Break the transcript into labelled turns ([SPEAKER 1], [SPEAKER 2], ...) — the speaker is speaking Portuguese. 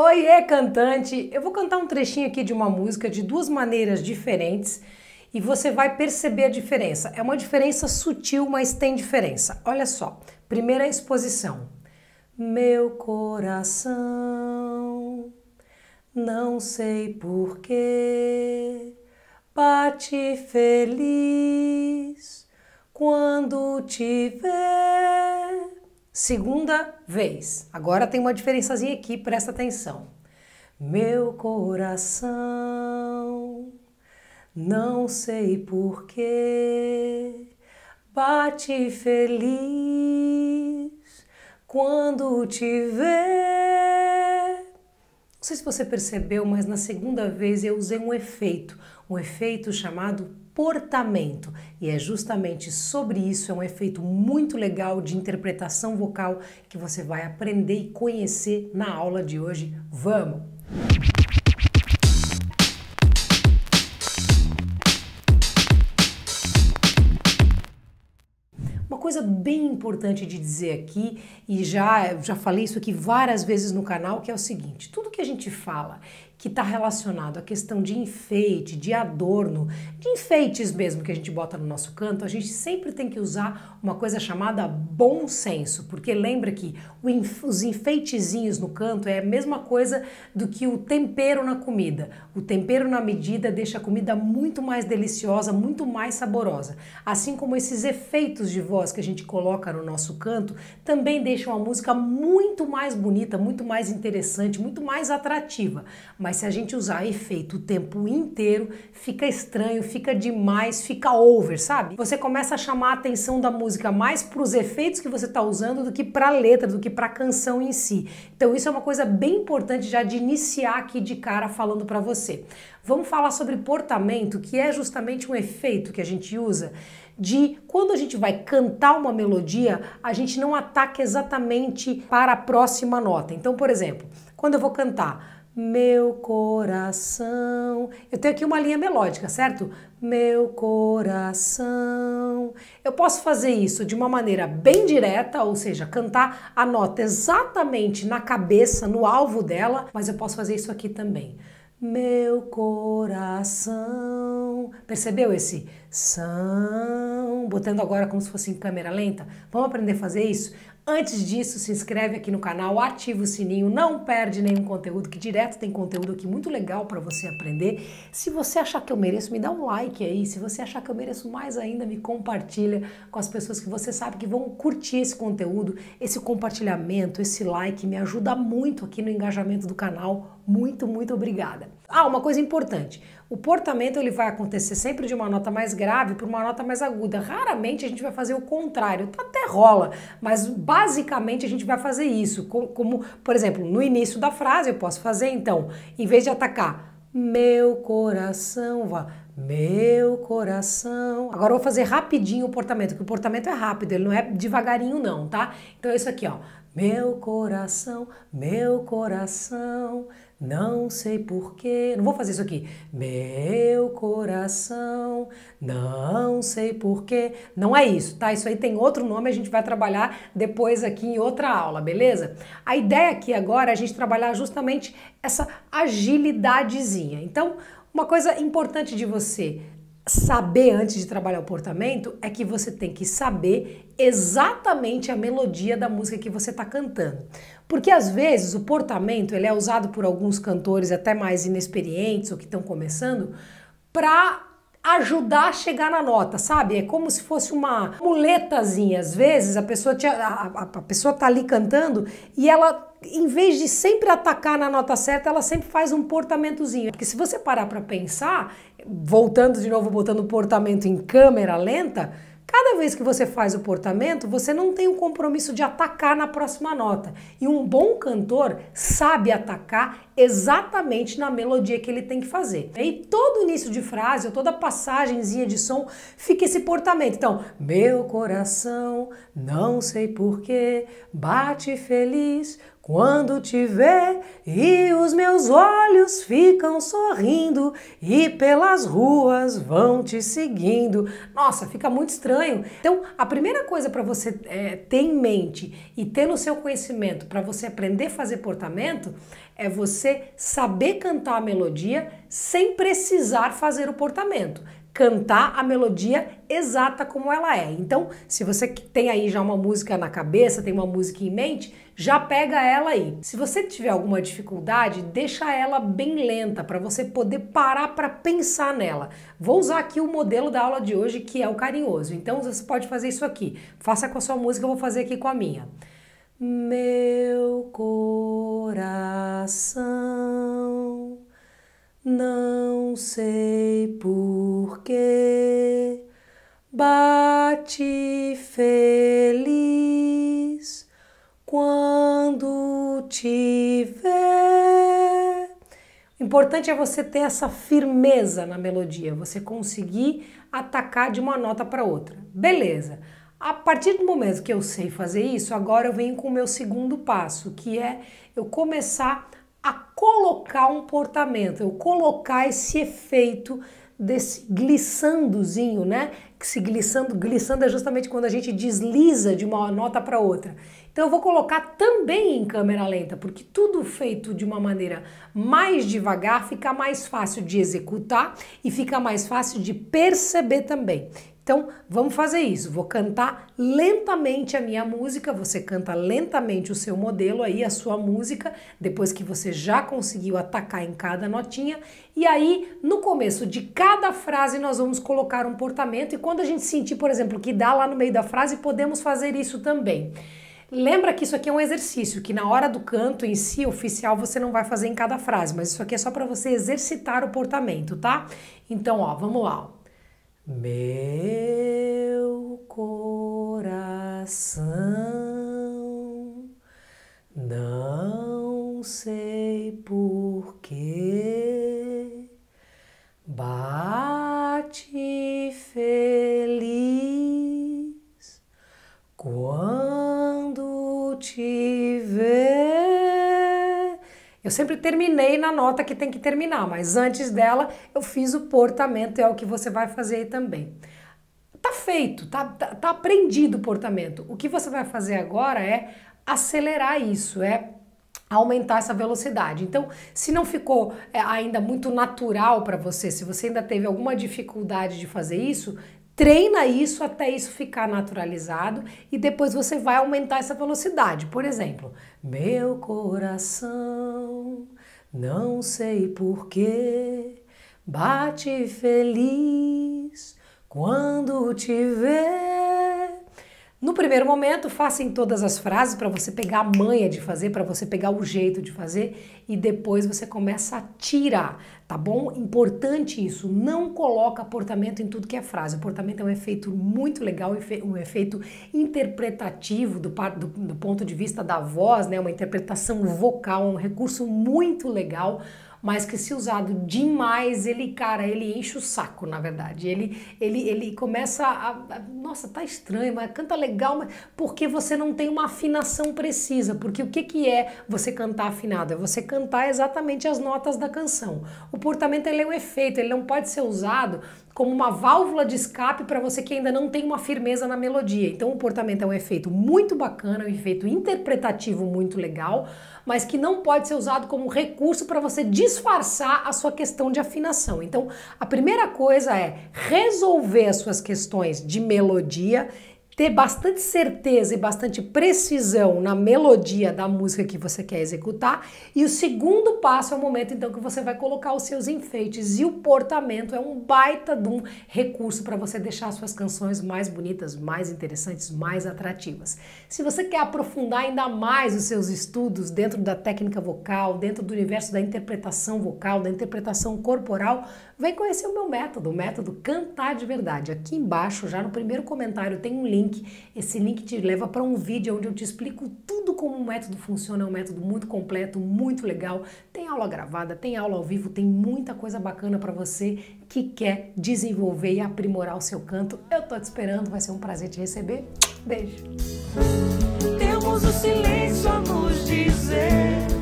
[SPEAKER 1] Oiê, cantante! Eu vou cantar um trechinho aqui de uma música de duas maneiras diferentes e você vai perceber a diferença. É uma diferença sutil, mas tem diferença. Olha só. Primeira exposição. Meu coração, não sei porquê, bate feliz quando te ver Segunda vez. Agora tem uma diferençazinha aqui, presta atenção. Meu coração, não sei porquê, bate feliz quando te vê. Não sei se você percebeu, mas na segunda vez eu usei um efeito, um efeito chamado comportamento. E é justamente sobre isso, é um efeito muito legal de interpretação vocal que você vai aprender e conhecer na aula de hoje. Vamos! coisa bem importante de dizer aqui, e já, já falei isso aqui várias vezes no canal, que é o seguinte: tudo que a gente fala que está relacionado à questão de enfeite, de adorno, de enfeites mesmo que a gente bota no nosso canto, a gente sempre tem que usar uma coisa chamada bom senso, porque lembra que os enfeitezinhos no canto é a mesma coisa do que o tempero na comida. O tempero na medida deixa a comida muito mais deliciosa, muito mais saborosa. Assim como esses efeitos de voz que a gente coloca no nosso canto também deixam a música muito mais bonita, muito mais interessante, muito mais atrativa. Mas mas se a gente usar efeito o tempo inteiro, fica estranho, fica demais, fica over, sabe? Você começa a chamar a atenção da música mais para os efeitos que você está usando do que para a letra, do que para a canção em si. Então isso é uma coisa bem importante já de iniciar aqui de cara falando para você. Vamos falar sobre portamento, que é justamente um efeito que a gente usa de quando a gente vai cantar uma melodia, a gente não ataca exatamente para a próxima nota. Então, por exemplo, quando eu vou cantar meu coração. Eu tenho aqui uma linha melódica, certo? Meu coração. Eu posso fazer isso de uma maneira bem direta, ou seja, cantar a nota exatamente na cabeça, no alvo dela, mas eu posso fazer isso aqui também. Meu coração. Percebeu esse são, botando agora como se fosse em câmera lenta. Vamos aprender a fazer isso? Antes disso, se inscreve aqui no canal, ativa o sininho, não perde nenhum conteúdo, que direto tem conteúdo aqui muito legal para você aprender. Se você achar que eu mereço, me dá um like aí. Se você achar que eu mereço mais ainda, me compartilha com as pessoas que você sabe que vão curtir esse conteúdo, esse compartilhamento, esse like me ajuda muito aqui no engajamento do canal. Muito, muito obrigada. Ah, uma coisa importante. O portamento ele vai acontecer sempre de uma nota mais grave para uma nota mais aguda. Raramente a gente vai fazer o contrário, até rola, mas basicamente a gente vai fazer isso. Como, como por exemplo, no início da frase eu posso fazer então, em vez de atacar meu coração, vá meu coração. Agora eu vou fazer rapidinho o portamento, porque o portamento é rápido, ele não é devagarinho não, tá? Então é isso aqui, ó. Meu coração, meu coração, não sei porquê. Não vou fazer isso aqui. Meu coração, não sei porquê. Não é isso, tá? Isso aí tem outro nome, a gente vai trabalhar depois aqui em outra aula, beleza? A ideia aqui agora é a gente trabalhar justamente essa agilidadezinha. Então, uma coisa importante de você saber antes de trabalhar o portamento é que você tem que saber exatamente a melodia da música que você está cantando. Porque às vezes o portamento ele é usado por alguns cantores até mais inexperientes ou que estão começando para ajudar a chegar na nota, sabe? É como se fosse uma muletazinha. Às vezes a pessoa, te, a, a, a pessoa tá ali cantando e ela em vez de sempre atacar na nota certa, ela sempre faz um portamentozinho. Porque se você parar para pensar, voltando de novo, botando o portamento em câmera lenta, Cada vez que você faz o portamento, você não tem o um compromisso de atacar na próxima nota. E um bom cantor sabe atacar exatamente na melodia que ele tem que fazer. E todo início de frase, ou toda passagenzinha de som, fica esse portamento. Então, meu coração, não sei porquê, bate feliz quando te vê e os meus olhos ficam sorrindo e pelas ruas vão te seguindo. Nossa, fica muito estranho. Então, a primeira coisa para você é, ter em mente e ter no seu conhecimento para você aprender a fazer portamento é você saber cantar a melodia sem precisar fazer o portamento cantar a melodia exata como ela é. Então, se você tem aí já uma música na cabeça, tem uma música em mente, já pega ela aí. Se você tiver alguma dificuldade, deixa ela bem lenta para você poder parar para pensar nela. Vou usar aqui o modelo da aula de hoje, que é o carinhoso. Então, você pode fazer isso aqui. Faça com a sua música, eu vou fazer aqui com a minha. Meu coração não sei porquê, bate feliz quando tiver. O importante é você ter essa firmeza na melodia, você conseguir atacar de uma nota para outra. Beleza. A partir do momento que eu sei fazer isso, agora eu venho com o meu segundo passo, que é eu começar a colocar um portamento, eu colocar esse efeito desse glissandozinho, né? Que se glissando, glissando é justamente quando a gente desliza de uma nota para outra. Então eu vou colocar também em câmera lenta, porque tudo feito de uma maneira mais devagar fica mais fácil de executar e fica mais fácil de perceber também. Então, vamos fazer isso. Vou cantar lentamente a minha música, você canta lentamente o seu modelo aí, a sua música, depois que você já conseguiu atacar em cada notinha. E aí, no começo de cada frase, nós vamos colocar um portamento. E quando a gente sentir, por exemplo, que dá lá no meio da frase, podemos fazer isso também. Lembra que isso aqui é um exercício, que na hora do canto em si, oficial, você não vai fazer em cada frase, mas isso aqui é só para você exercitar o portamento, tá? Então, ó, vamos lá. Meu coração, não sei porquê. Eu sempre terminei na nota que tem que terminar, mas antes dela eu fiz o portamento, é o que você vai fazer aí também. Tá feito, tá, tá, tá aprendido o portamento. O que você vai fazer agora é acelerar isso, é aumentar essa velocidade. Então, se não ficou é, ainda muito natural para você, se você ainda teve alguma dificuldade de fazer isso, treina isso até isso ficar naturalizado e depois você vai aumentar essa velocidade. Por exemplo, meu coração, não sei porquê, bate feliz quando te ver primeiro momento, faça em todas as frases para você pegar a manha de fazer, para você pegar o jeito de fazer e depois você começa a tirar, tá bom? Importante isso, não coloca aportamento em tudo que é frase. Aportamento é um efeito muito legal, um efeito interpretativo do, do, do ponto de vista da voz, né? Uma interpretação vocal, um recurso muito legal mas que se usado demais, ele, cara, ele enche o saco, na verdade. Ele, ele, ele começa a, a Nossa, tá estranho, mas canta legal legal, mas porque você não tem uma afinação precisa. Porque o que, que é você cantar afinado? É você cantar exatamente as notas da canção. O portamento ele é um efeito, ele não pode ser usado como uma válvula de escape para você que ainda não tem uma firmeza na melodia. Então, o portamento é um efeito muito bacana, um efeito interpretativo muito legal, mas que não pode ser usado como recurso para você disfarçar a sua questão de afinação. Então, a primeira coisa é resolver as suas questões de melodia ter bastante certeza e bastante precisão na melodia da música que você quer executar. E o segundo passo é o momento então que você vai colocar os seus enfeites e o portamento é um baita de um recurso para você deixar suas canções mais bonitas, mais interessantes, mais atrativas. Se você quer aprofundar ainda mais os seus estudos dentro da técnica vocal, dentro do universo da interpretação vocal, da interpretação corporal, vem conhecer o meu método, o método Cantar de Verdade. Aqui embaixo, já no primeiro comentário, tem um link link. Esse link te leva para um vídeo onde eu te explico tudo como o método funciona. É um método muito completo, muito legal. Tem aula gravada, tem aula ao vivo, tem muita coisa bacana para você que quer desenvolver e aprimorar o seu canto. Eu tô te esperando, vai ser um prazer te receber. Beijo. Temos o silêncio a nos dizer.